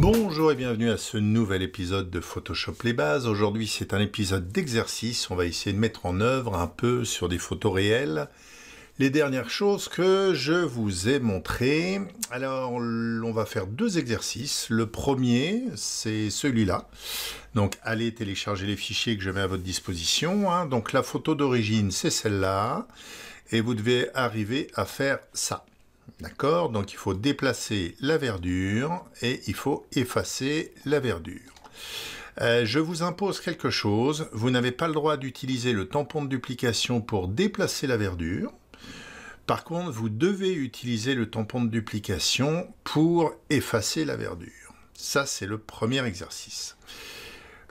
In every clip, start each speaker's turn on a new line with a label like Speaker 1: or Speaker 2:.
Speaker 1: Bonjour et bienvenue à ce nouvel épisode de Photoshop les bases. Aujourd'hui c'est un épisode d'exercice, on va essayer de mettre en œuvre un peu sur des photos réelles les dernières choses que je vous ai montrées. Alors on va faire deux exercices. Le premier c'est celui-là. Donc allez télécharger les fichiers que je mets à votre disposition. Hein. Donc la photo d'origine c'est celle-là et vous devez arriver à faire ça. D'accord Donc il faut déplacer la verdure et il faut effacer la verdure. Euh, je vous impose quelque chose. Vous n'avez pas le droit d'utiliser le tampon de duplication pour déplacer la verdure. Par contre, vous devez utiliser le tampon de duplication pour effacer la verdure. Ça, c'est le premier exercice.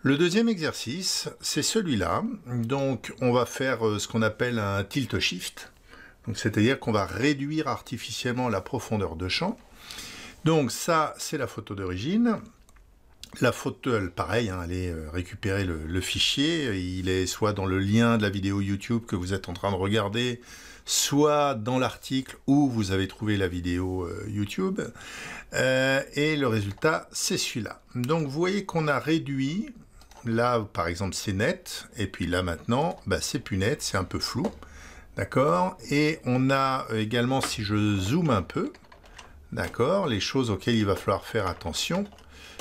Speaker 1: Le deuxième exercice, c'est celui-là. Donc, on va faire euh, ce qu'on appelle un tilt-shift c'est-à-dire qu'on va réduire artificiellement la profondeur de champ. Donc ça, c'est la photo d'origine. La photo, pareil, allez hein, euh, récupérer le, fichier. Il est soit dans le lien de la vidéo YouTube que vous êtes en train de regarder, soit dans l'article où vous avez trouvé la vidéo euh, YouTube. Euh, et le résultat, c'est celui-là. Donc vous voyez qu'on a réduit. Là, par exemple, c'est net. Et puis là, maintenant, bah, c'est plus net, c'est un peu flou. D'accord Et on a euh, également, si je zoome un peu, d'accord, les choses auxquelles il va falloir faire attention,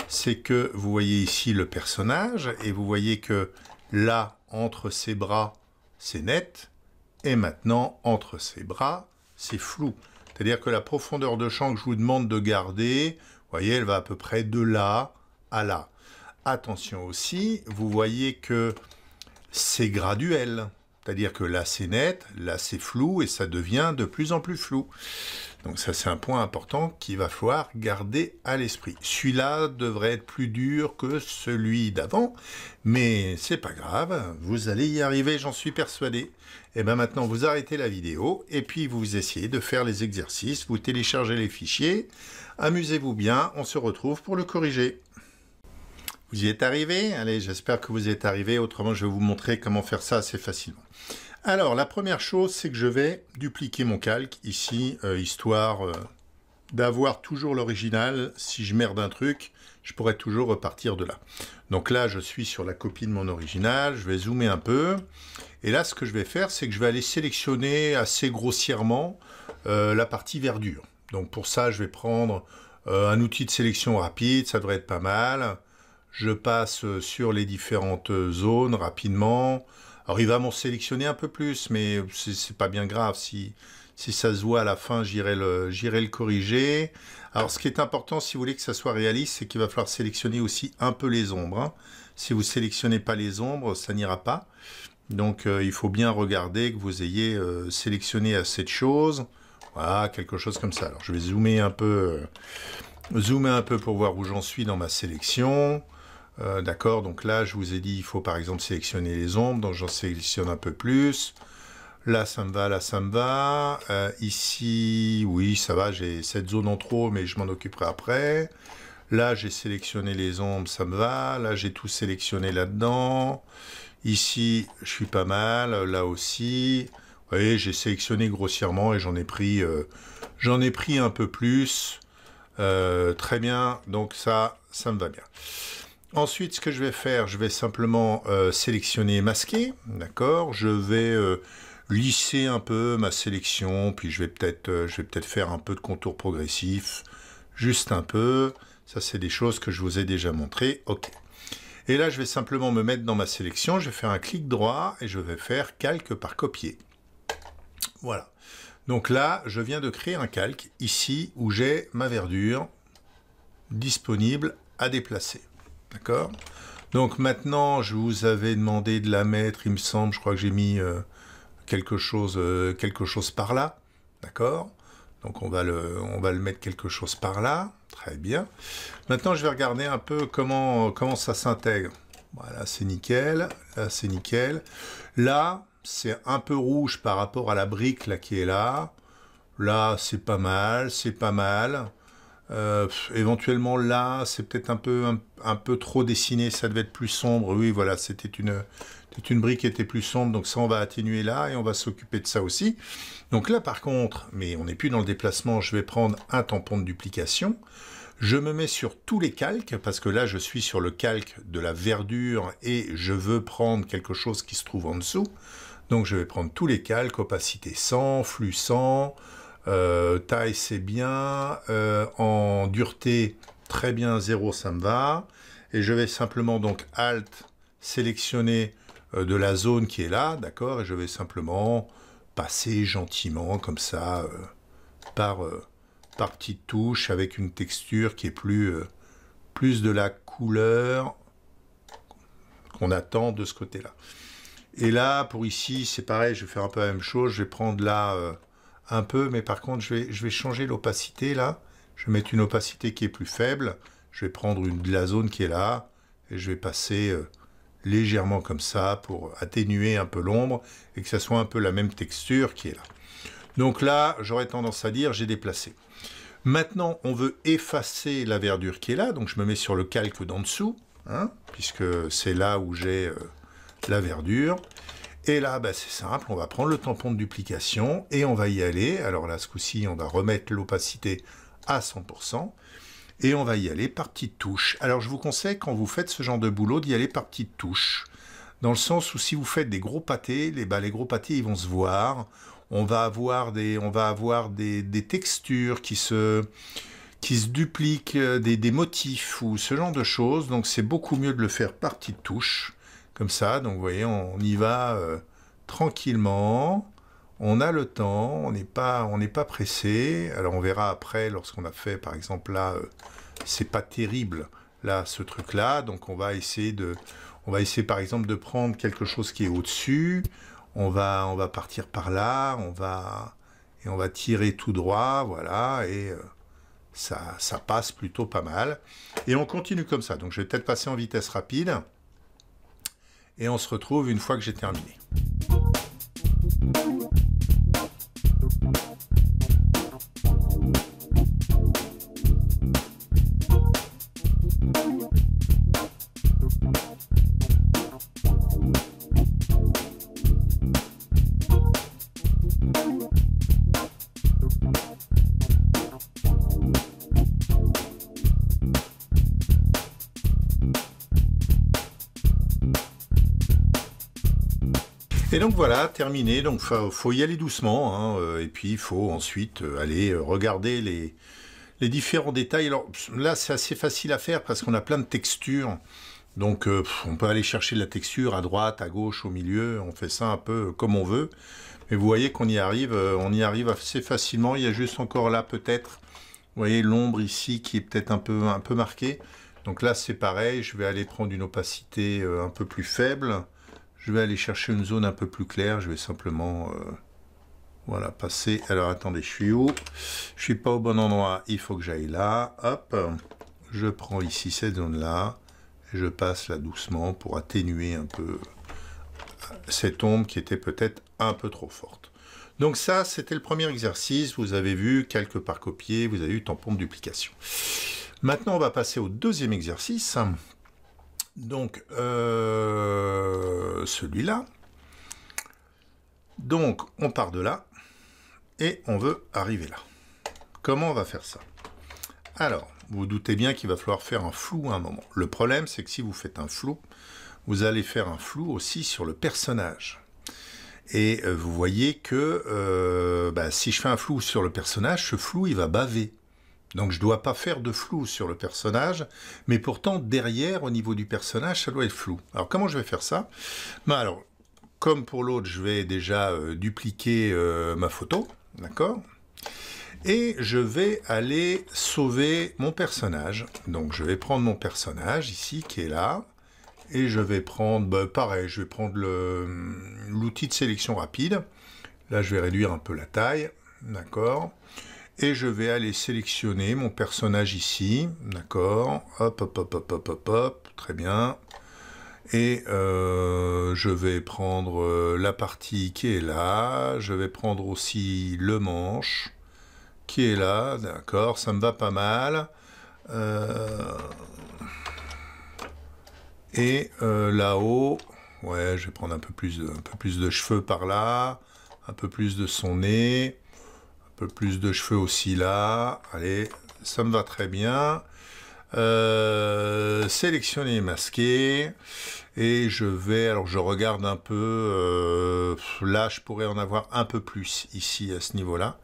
Speaker 1: c'est que vous voyez ici le personnage, et vous voyez que là, entre ses bras, c'est net, et maintenant, entre ses bras, c'est flou. C'est-à-dire que la profondeur de champ que je vous demande de garder, vous voyez, elle va à peu près de là à là. Attention aussi, vous voyez que c'est graduel. C'est-à-dire que là c'est net, là c'est flou et ça devient de plus en plus flou. Donc ça c'est un point important qu'il va falloir garder à l'esprit. Celui-là devrait être plus dur que celui d'avant, mais c'est pas grave, vous allez y arriver, j'en suis persuadé. Et eh bien maintenant vous arrêtez la vidéo et puis vous essayez de faire les exercices, vous téléchargez les fichiers, amusez-vous bien, on se retrouve pour le corriger. Vous y arrivé Allez, j'espère que vous y êtes arrivé. Autrement, je vais vous montrer comment faire ça assez facilement. Alors, la première chose, c'est que je vais dupliquer mon calque ici, euh, histoire euh, d'avoir toujours l'original. Si je merde un truc, je pourrais toujours repartir de là. Donc là, je suis sur la copie de mon original. Je vais zoomer un peu. Et là, ce que je vais faire, c'est que je vais aller sélectionner assez grossièrement euh, la partie verdure. Donc pour ça, je vais prendre un outil de sélection rapide. Ça devrait être pas mal. Je passe euh, sur les différentes euh, zones rapidement. Alors il va m'en sélectionner un peu plus, mais c'est pas bien grave. Si, si ça se voit à la fin, j'irai le, le corriger. Alors ce qui est important, si vous voulez que ça soit réaliste, c'est qu'il va falloir sélectionner aussi un peu les ombres. Hein. Si vous sélectionnez pas les ombres, ça n'ira pas. Donc euh, il faut bien regarder que vous ayez sélectionné à cette chose. Voilà, quelque chose comme ça. Alors je vais zoomer un peu, zoomer un peu pour voir où j'en suis dans ma sélection. Euh, d'accord, donc là, je vous ai dit, il faut par exemple sélectionner les ombres, donc j'en sélectionne un peu plus. Là, ça me va, là, ça me va. Euh, ici, oui, ça va, j'ai cette zone en trop, mais je m'en occuperai après. Là, j'ai sélectionné les ombres, ça me va. Là, j'ai tout sélectionné là-dedans. Ici, je suis pas mal, là aussi. Vous voyez, j'ai sélectionné grossièrement et j'en ai pris, euh, j'en ai pris un peu plus. très bien, donc ça, ça me va bien. Ensuite, ce que je vais faire, je vais simplement euh, sélectionner et masquer, d'accord Je vais euh, lisser un peu ma sélection, puis je vais peut-être euh, je vais peut-être faire un peu de contour progressif, juste un peu. Ça, c'est des choses que je vous ai déjà montrées. OK. Et là, je vais simplement me mettre dans ma sélection, je vais faire un clic droit et je vais faire calque par copier. Voilà. Donc là, je viens de créer un calque ici où j'ai ma verdure disponible à déplacer. D'accord Donc maintenant, je vous avais demandé de la mettre, il me semble, je crois que j'ai mis euh, quelque, chose, euh, quelque chose par là. D'accord Donc on va, le, on va le mettre quelque chose par là. Très bien. Maintenant, je vais regarder un peu comment, comment ça s'intègre. Voilà, c'est nickel. Là, c'est nickel. Là, c'est un peu rouge par rapport à la brique là, qui est là. Là, c'est pas mal, c'est pas mal. Euh, éventuellement là, c'est peut-être un peu, un, peu trop dessiné, ça devait être plus sombre. Oui, voilà, c'était une, une brique qui était plus sombre, donc ça on va atténuer là et on va s'occuper de ça aussi. Donc là par contre, mais on n'est plus dans le déplacement, je vais prendre un tampon de duplication. Je me mets sur tous les calques, parce que là je suis sur le calque de la verdure et je veux prendre quelque chose qui se trouve en dessous. Donc je vais prendre tous les calques, opacité 100, flux 100, euh, taille, c'est bien. Euh, en dureté, très bien, 0, ça me va. Et je vais simplement donc Alt sélectionner euh, de la zone qui est là, d'accord Et je vais simplement passer gentiment comme ça par, petite touche, avec une texture qui est plus, plus de la couleur qu'on attend de ce côté-là. Et là, pour ici, c'est pareil, je vais faire un peu la même chose. Je vais prendre la un peu, mais par contre, je vais, changer l'opacité là. Je vais mettre une opacité qui est plus faible. Je vais prendre une de la zone qui est là et je vais passer euh, légèrement comme ça pour atténuer un peu l'ombre et que ça soit un peu la même texture qui est là. Donc là, j'aurais tendance à dire j'ai déplacé. Maintenant, on veut effacer la verdure qui est là, donc je me mets sur le calque d'en dessous, hein, puisque c'est là où j'ai euh, la verdure. Et là, bah, c'est simple, on va prendre le tampon de duplication et on va y aller. Alors là, ce coup-ci, on va remettre l'opacité à 100% et on va y aller par petites touches. Alors je vous conseille, quand vous faites ce genre de boulot, d'y aller par petites touches. Dans le sens où si vous faites des gros pâtés, les, bah, gros pâtés, ils vont se voir. On va avoir des, on va avoir des, textures qui se qui se dupliquent, euh, des, des motifs ou ce genre de choses. Donc c'est beaucoup mieux de le faire par petites touches comme ça. Donc vous voyez, on y va euh, tranquillement, on a le temps, on n'est pas, on pas pressé. Alors on verra après lorsqu'on a fait, par exemple là, euh, c'est pas terrible là ce truc là. Donc on va essayer de, on va essayer par exemple de prendre quelque chose qui est au-dessus. On va, on va partir par là, on va et on va tirer tout droit, voilà et euh, ça, ça passe plutôt pas mal. Et on continue comme ça. Donc je vais peut-être passer en vitesse rapide et on se retrouve une fois que j'ai terminé. Et donc voilà, terminé. Donc faut, faut y aller doucement. Hein, euh, et puis il faut ensuite euh, aller euh, regarder les, différents détails. Alors là, c'est assez facile à faire parce qu'on a plein de textures. Donc on peut aller chercher la texture à droite, à gauche, au milieu, on fait ça un peu comme on veut. Mais vous voyez qu'on y arrive, on y arrive assez facilement. Il y a juste encore là peut-être, vous voyez l'ombre ici qui est peut-être un peu, un peu marquée. Donc là c'est pareil, je vais aller prendre une opacité un peu plus faible. Je vais aller chercher une zone un peu plus claire. Je vais simplement euh, voilà, passer. Alors attendez, je suis où Je suis pas au bon endroit. Il faut que j'aille là. Hop. Je prends ici cette zone-là. Je passe là doucement pour atténuer un peu euh, cette ombre qui était peut-être un peu trop forte. Donc ça, c'était le premier exercice. Vous avez vu quelques part copier, Vous avez eu tampon de duplication. Maintenant, on va passer au deuxième exercice donc, euh, celui-là. Donc, on part de là et on veut arriver là. Comment on va faire ça Alors, vous, doutez bien qu'il va falloir faire un flou à un moment. Le problème, c'est que si vous faites un flou, vous allez faire un flou aussi sur le personnage. Et euh, vous voyez que euh, bah, si je fais un flou sur le personnage, ce flou, il va baver. Donc je ne dois pas faire de flou sur le personnage, mais pourtant derrière, au niveau du personnage, ça doit être flou. Alors comment je vais faire ça bah, Alors, comme pour l'autre, je vais déjà euh, dupliquer euh, ma photo, d'accord et je vais aller sauver mon personnage. Donc je vais prendre mon personnage ici qui est là. Et je vais prendre, bah, pareil, je vais prendre hum, l'outil de sélection rapide. Là, je vais réduire un peu la taille. D'accord et je vais aller sélectionner mon personnage ici, d'accord, hop, hop, hop, hop, hop, hop, hop, très bien, et euh, je vais prendre euh, la partie qui est là, je vais prendre aussi le manche qui est là, d'accord, ça me va pas mal, euh, et là-haut, ouais, je vais prendre un peu, plus un peu plus de cheveux par là, un peu plus de son nez, peu plus de cheveux aussi là. Allez, ça me va très bien. Euh, sélectionner masquer et je vais alors je regarde un peu euh, là je pourrais en avoir un peu plus ici à ce niveau là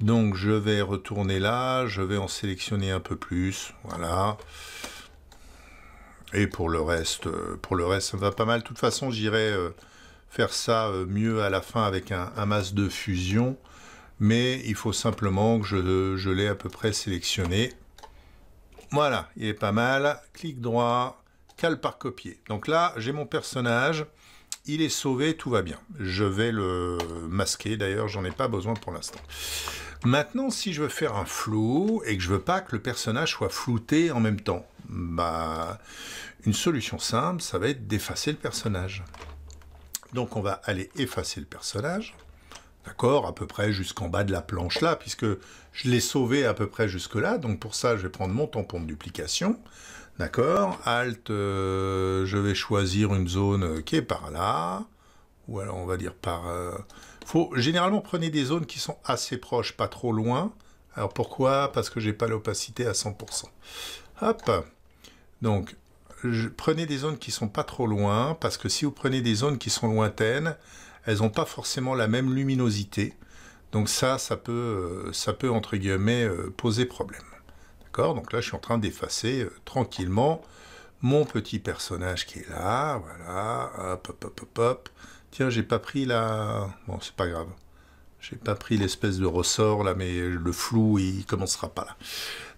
Speaker 1: donc je vais retourner là je vais en sélectionner un peu plus voilà et pour le reste euh, pour le reste ça me va pas mal de toute façon j'irai euh, faire ça mieux à la fin avec un, un masque de fusion mais il faut simplement que je, l'ai à peu près sélectionné. Voilà, il est pas mal. Clic droit, cale par copier. Donc là, j'ai mon personnage, il est sauvé, tout va bien. Je vais le masquer, d'ailleurs, j'en ai pas besoin pour l'instant. Maintenant, si je veux faire un flou et que je veux pas que le personnage soit flouté en même temps, bah, une solution simple, ça va être d'effacer le personnage. Donc on va aller effacer le personnage. D'accord À peu près jusqu'en bas de la planche là, puisque je l'ai sauvé à peu près jusque là. Donc pour ça, je vais prendre mon tampon de duplication. D'accord Alt, euh, je vais choisir une zone qui est par là. Ou alors on va dire par... Euh, faut, généralement, prenez des zones qui sont assez proches, pas trop loin. Alors pourquoi Parce que j'ai pas l'opacité à 100%. Hop Donc, je, prenez des zones qui sont pas trop loin, parce que si vous prenez des zones qui sont lointaines, elles n'ont pas forcément la même luminosité. Donc ça, ça peut, euh, ça peut entre guillemets euh, poser problème. D'accord Donc là, je suis en train d'effacer euh, tranquillement mon petit personnage qui est là. Voilà. Hop, hop, hop, hop, hop. Tiens, j'ai pas pris la... Bon, c'est pas grave. J'ai pas pris l'espèce de ressort là, mais le flou, il commencera pas là.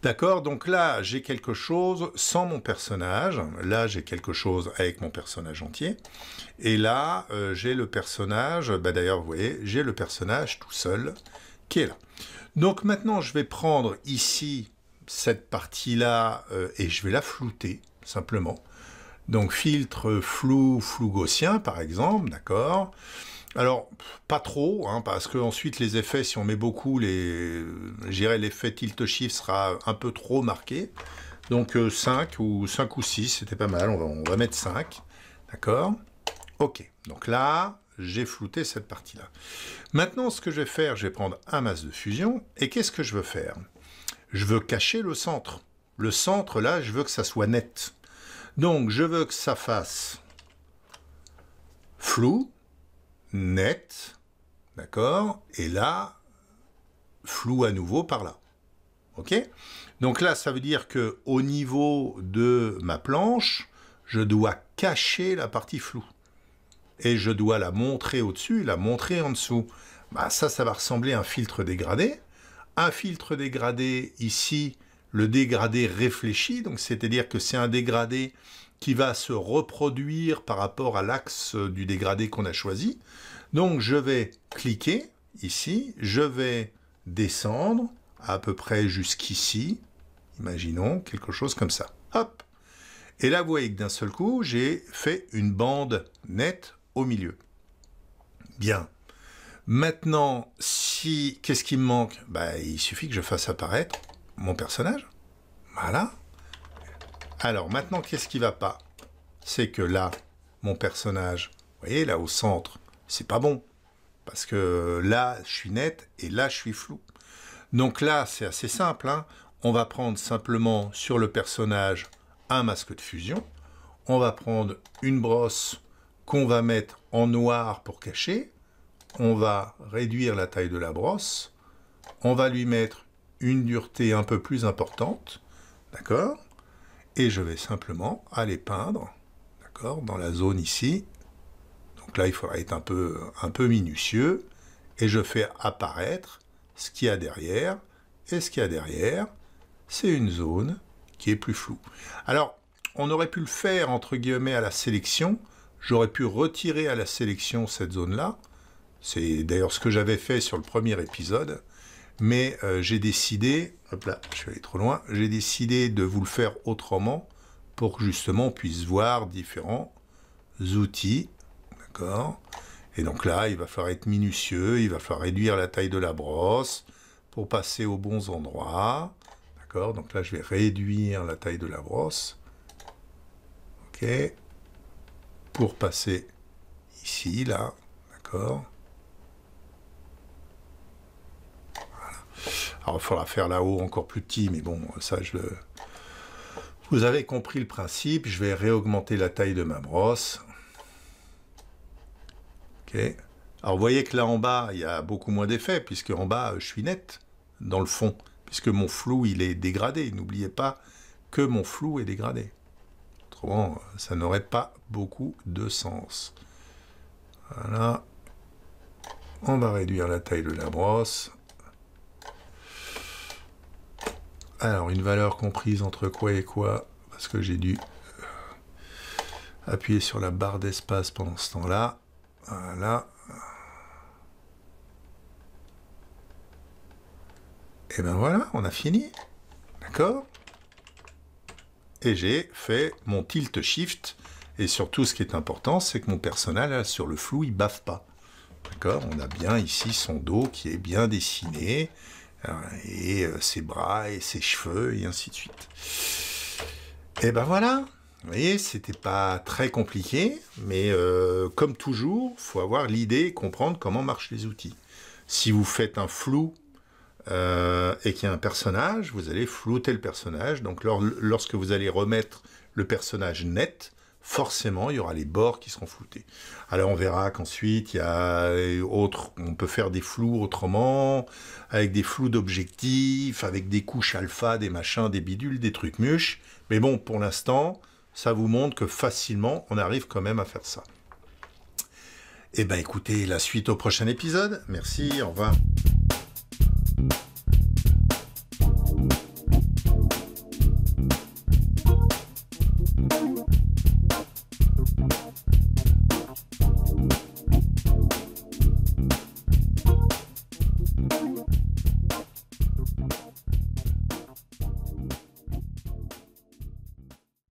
Speaker 1: D'accord Donc là, j'ai quelque chose sans mon personnage. Là, j'ai quelque chose avec mon personnage entier. Et là, euh, j'ai le personnage, bah d'ailleurs, vous voyez, j'ai le personnage tout seul qui est là. Donc maintenant, je vais prendre ici cette partie-là euh, et je vais la flouter, simplement. Donc filtre flou, flou gaussien, par exemple, d'accord alors, pas trop, hein, parce que ensuite les effets, si on met beaucoup, les, j'irai l'effet tilt shift sera un peu trop marqué. Donc 5 euh, ou 5 ou 6, c'était pas mal, on va, on va mettre 5. D'accord Ok, donc là, j'ai flouté cette partie-là. Maintenant, ce que je vais faire, je vais prendre un masque de fusion, et qu'est-ce que je veux faire Je veux cacher le centre. Le centre, là, je veux que ça soit net. Donc, je veux que ça fasse flou, net, d'accord Et là, flou à nouveau par là. OK Donc là, ça veut dire que au niveau de ma planche, je dois cacher la partie floue. Et je dois la montrer au-dessus, la montrer en dessous. Bah, ça, ça va ressembler à un filtre dégradé. Un filtre dégradé, ici, le dégradé réfléchi, donc c'est-à-dire que c'est un dégradé qui va se reproduire par rapport à l'axe du dégradé qu'on a choisi. Donc je vais cliquer ici, je vais descendre à peu près jusqu'ici, imaginons quelque chose comme ça. Hop Et là, vous voyez que d'un seul coup, j'ai fait une bande nette au milieu. Bien. Maintenant, si qu'est-ce qui me manque bah, Il suffit que je fasse apparaître mon personnage. Voilà. Alors maintenant, qu'est-ce qui ne va pas C'est que là, mon personnage, vous voyez, là au centre, c'est pas bon. Parce que là, je suis net et là, je suis flou. Donc là, c'est assez simple. Hein. on va prendre simplement sur le personnage un masque de fusion. On va prendre une brosse qu'on va mettre en noir pour cacher. On va réduire la taille de la brosse. On va lui mettre une dureté un peu plus importante. D'accord et je vais simplement aller peindre d'accord, dans la zone ici. Donc là, il faudra être un peu, un peu minutieux et je fais apparaître ce qu'il y a derrière. Et ce qu'il y a derrière, c'est une zone qui est plus floue. Alors, on aurait pu le faire entre guillemets à la sélection. J'aurais pu retirer à la sélection cette zone-là. C'est d'ailleurs ce que j'avais fait sur le premier épisode mais euh, j'ai décidé, hop là, je suis allé trop loin, j'ai décidé de vous le faire autrement pour que justement on puisse voir différents outils, d'accord Et donc là, il va falloir être minutieux, il va falloir réduire la taille de la brosse pour passer aux bons endroits, d'accord Donc là, je vais réduire la taille de la brosse, ok Pour passer ici, là, d'accord Alors, il faudra faire là-haut encore plus petit, mais bon, ça, je le... Vous avez compris le principe. Je vais réaugmenter la taille de ma brosse. OK. Alors, vous voyez que là, en bas, il y a beaucoup moins d'effet, puisque en bas, je suis net, dans le fond, puisque mon flou, il est dégradé. N'oubliez pas que mon flou est dégradé. Autrement, ça n'aurait pas beaucoup de sens. Voilà. On va réduire la taille de la brosse. Alors, une valeur comprise entre quoi et quoi, parce que j'ai dû euh, appuyer sur la barre d'espace pendant ce temps-là. Voilà. Et ben voilà, on a fini. D'accord Et j'ai fait mon tilt shift. Et surtout, ce qui est important, c'est que mon personnage, sur le flou, il baffe pas. D'accord On a bien ici son dos qui est bien dessiné. Euh, et euh, ses bras et ses cheveux et ainsi de suite. Et ben voilà, vous voyez, c'était pas très compliqué, mais euh, comme toujours, faut avoir l'idée et comprendre comment marchent les outils. Si vous faites un flou et qu'il y a un personnage, vous allez flouter le personnage. Donc lorsque vous allez remettre le personnage net, forcément, il y aura les bords qui seront floutés. Alors on verra qu'ensuite, il y a euh, autre, on peut faire des flous autrement, avec des flous d'objectifs, avec des couches alpha, des machins, des bidules, des trucs mûches. Mais bon, pour l'instant, ça vous montre que facilement, on arrive quand même à faire ça. Eh ben écoutez, la suite au prochain épisode. Merci, au revoir.